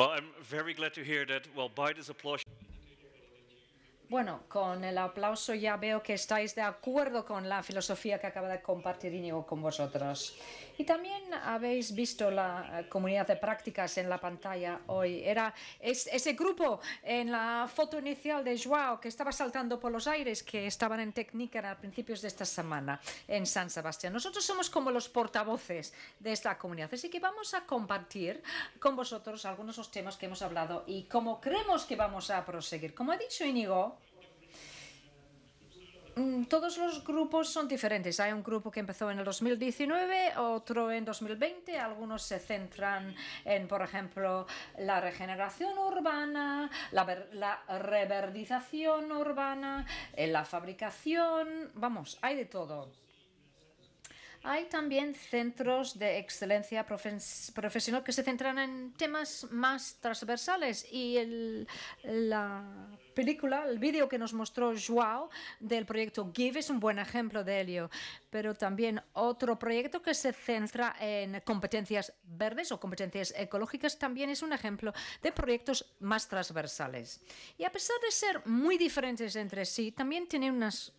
Well, I'm very glad to hear that, well, by this applause. Bueno, con el aplauso ya veo que estáis de acuerdo con la filosofía que acaba de compartir Íñigo con vosotros. Y también habéis visto la eh, comunidad de prácticas en la pantalla hoy. Era ese grupo en la foto inicial de Joao que estaba saltando por los aires, que estaban en técnica a principios de esta semana en San Sebastián. Nosotros somos como los portavoces de esta comunidad, así que vamos a compartir con vosotros algunos de los temas que hemos hablado y cómo creemos que vamos a proseguir. Como ha dicho Inigo. Mm, todos los grupos son diferentes. Hay un grupo que empezó en el 2019, otro en 2020. Algunos se centran en, por ejemplo, la regeneración urbana, la, la reverdización urbana, en la fabricación. Vamos, hay de todo. Hay también centros de excelencia profesional que se centran en temas más transversales y la película, el vídeo que nos mostró Joao del proyecto Give es un buen ejemplo de ello, pero también otro proyecto que se centra en competencias verdes o competencias ecológicas también es un ejemplo de proyectos más transversales. Y a pesar de ser muy diferentes entre sí, también tienen unas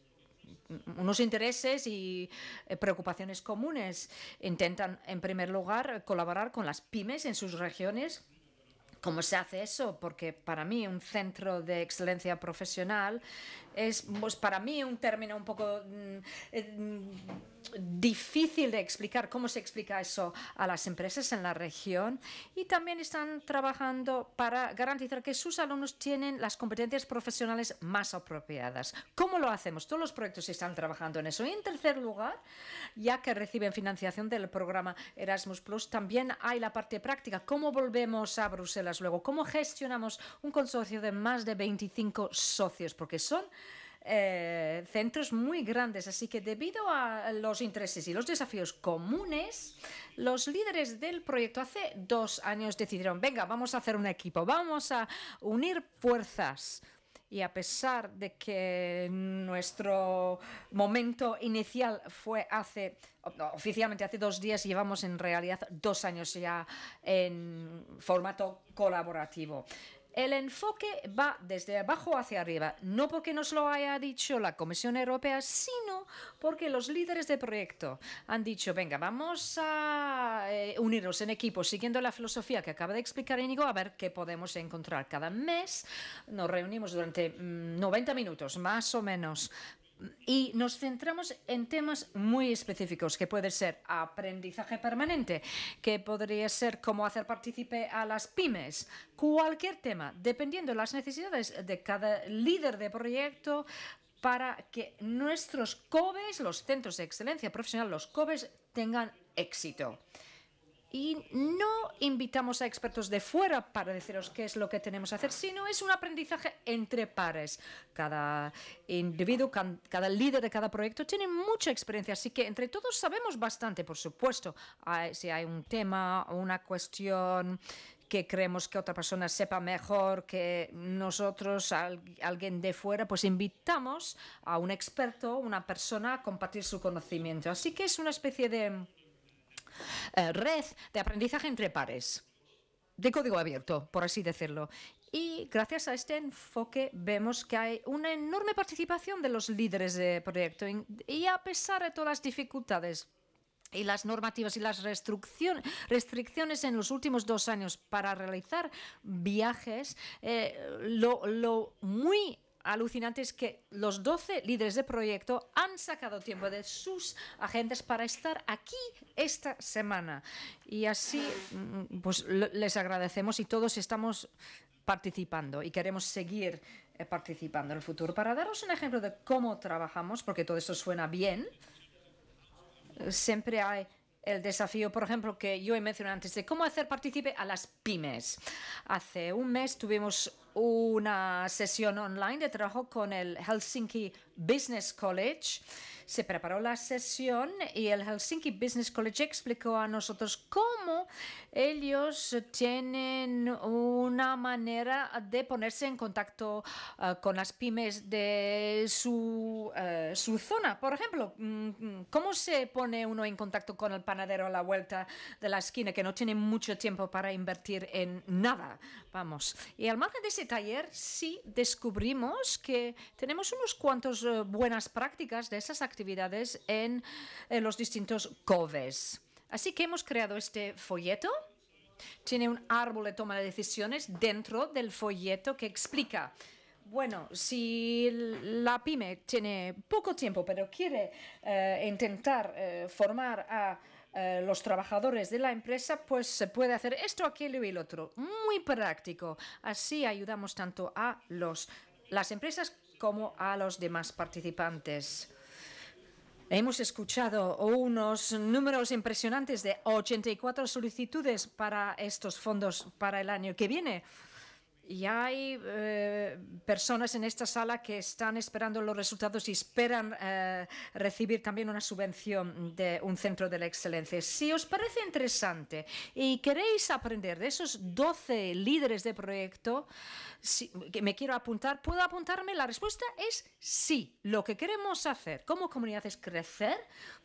unos intereses y eh, preocupaciones comunes. Intentan, en primer lugar, colaborar con las pymes en sus regiones ¿Cómo se hace eso? Porque para mí un centro de excelencia profesional es pues, para mí un término un poco mm, eh, mm, difícil de explicar cómo se explica eso a las empresas en la región y también están trabajando para garantizar que sus alumnos tienen las competencias profesionales más apropiadas. ¿Cómo lo hacemos? Todos los proyectos están trabajando en eso. Y en tercer lugar, ya que reciben financiación del programa Erasmus Plus, también hay la parte práctica. ¿Cómo volvemos a Bruselas luego? ¿Cómo gestionamos un consorcio de más de 25 socios? Porque son eh, centros muy grandes. Así que debido a los intereses y los desafíos comunes, los líderes del proyecto hace dos años decidieron, venga, vamos a hacer un equipo, vamos a unir fuerzas y a pesar de que nuestro momento inicial fue hace, oficialmente hace dos días, llevamos en realidad dos años ya en formato colaborativo. El enfoque va desde abajo hacia arriba, no porque nos lo haya dicho la Comisión Europea, sino porque los líderes de proyecto han dicho, venga, vamos a eh, unirnos en equipo siguiendo la filosofía que acaba de explicar Íñigo, a ver qué podemos encontrar. Cada mes nos reunimos durante 90 mm, minutos, más o menos, y nos centramos en temas muy específicos, que puede ser aprendizaje permanente, que podría ser cómo hacer partícipe a las pymes, cualquier tema, dependiendo de las necesidades de cada líder de proyecto para que nuestros COBES, los centros de excelencia profesional, los COBES, tengan éxito y no invitamos a expertos de fuera para deciros qué es lo que tenemos que hacer, sino es un aprendizaje entre pares. Cada individuo, cada líder de cada proyecto tiene mucha experiencia, así que entre todos sabemos bastante, por supuesto. si hay un tema o una cuestión que creemos que otra persona sepa mejor que nosotros, alguien de fuera, pues invitamos a un experto, una persona a compartir su conocimiento. Así que es una especie de eh, red de aprendizaje entre pares, de código abierto, por así decirlo. Y gracias a este enfoque vemos que hay una enorme participación de los líderes de proyecto y a pesar de todas las dificultades y las normativas y las restricciones en los últimos dos años para realizar viajes, eh, lo, lo muy alucinante es que los 12 líderes de proyecto han sacado tiempo de sus agentes para estar aquí esta semana. Y así mm, pues les agradecemos y todos estamos participando y queremos seguir eh, participando en el futuro. Para daros un ejemplo de cómo trabajamos, porque todo esto suena bien, siempre hay el desafío, por ejemplo, que yo he mencionado antes de cómo hacer partícipe a las pymes. Hace un mes tuvimos una sesión online de trabajo con el Helsinki Business College. Se preparó la sesión y el Helsinki Business College explicó a nosotros cómo ellos tienen una manera de ponerse en contacto eh, con las pymes de su, eh, su zona. Por ejemplo, mm, ¿cómo se pone uno en contacto con el panadero a la vuelta de la esquina que no tiene mucho tiempo para invertir en nada? Vamos. Y al margen de ese ese taller sí descubrimos que tenemos unos cuantos eh, buenas prácticas de esas actividades en los distintos COVES. Así que hemos creado este folleto. Tiene un árbol de toma de decisiones dentro del folleto que explica bueno, si la pyme tiene poco tiempo, pero quiere eh, intentar eh, formar a eh, los trabajadores de la empresa, pues se puede hacer esto, aquello y el otro. Muy práctico. Así ayudamos tanto a las empresas como a los demás participantes. Hemos escuchado unos números impresionantes de 84 solicitudes para estos fondos para el año que viene y hay eh, personas en esta sala que están esperando los resultados y esperan eh, recibir también una subvención de un centro de la excelencia. Si os parece interesante y queréis aprender de esos 12 líderes de proyecto, que me quiero apuntar, ¿puedo apuntarme? La respuesta es sí. Lo que queremos hacer como comunidad es crecer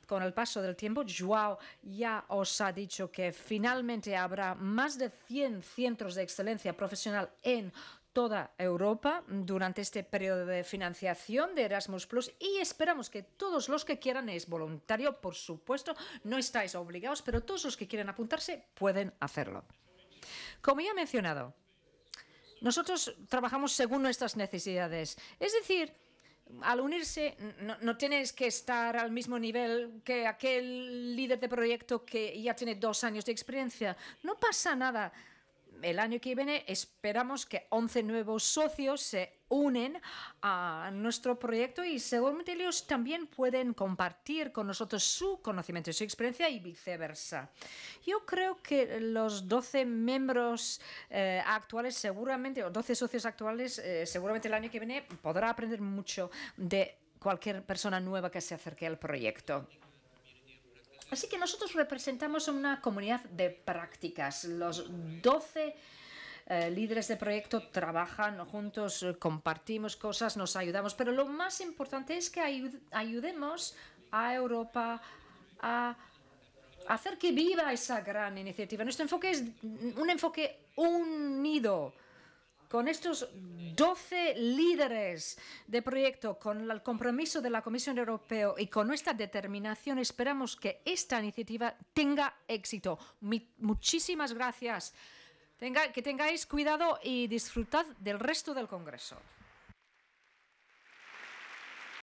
con el paso del tiempo. Joao ya os ha dicho que finalmente habrá más de 100 centros de excelencia profesional en en toda Europa durante este periodo de financiación de Erasmus Plus y esperamos que todos los que quieran, es voluntario por supuesto, no estáis obligados, pero todos los que quieran apuntarse pueden hacerlo. Como ya he mencionado, nosotros trabajamos según nuestras necesidades, es decir, al unirse no, no, tienes que estar al mismo nivel que aquel líder de proyecto que ya tiene dos años de experiencia. No pasa nada el año que viene esperamos que 11 nuevos socios se unen a nuestro proyecto y seguramente ellos también pueden compartir con nosotros su conocimiento, y su experiencia y viceversa. Yo creo que los 12 miembros eh, actuales seguramente, o 12 socios actuales, eh, seguramente el año que viene podrá aprender mucho de cualquier persona nueva que se acerque al proyecto. Así que nosotros representamos una comunidad de prácticas. Los 12 eh, líderes de proyecto trabajan juntos, eh, compartimos cosas, nos ayudamos, pero lo más importante es que ayudemos a Europa a hacer que viva esa gran iniciativa. Nuestro enfoque es un enfoque unido con estos 12 líderes de proyecto, con el compromiso de la Comisión Europea y con nuestra determinación, esperamos que esta iniciativa tenga éxito. muchísimas gracias. que tengáis cuidado y disfrutad del resto del Congreso.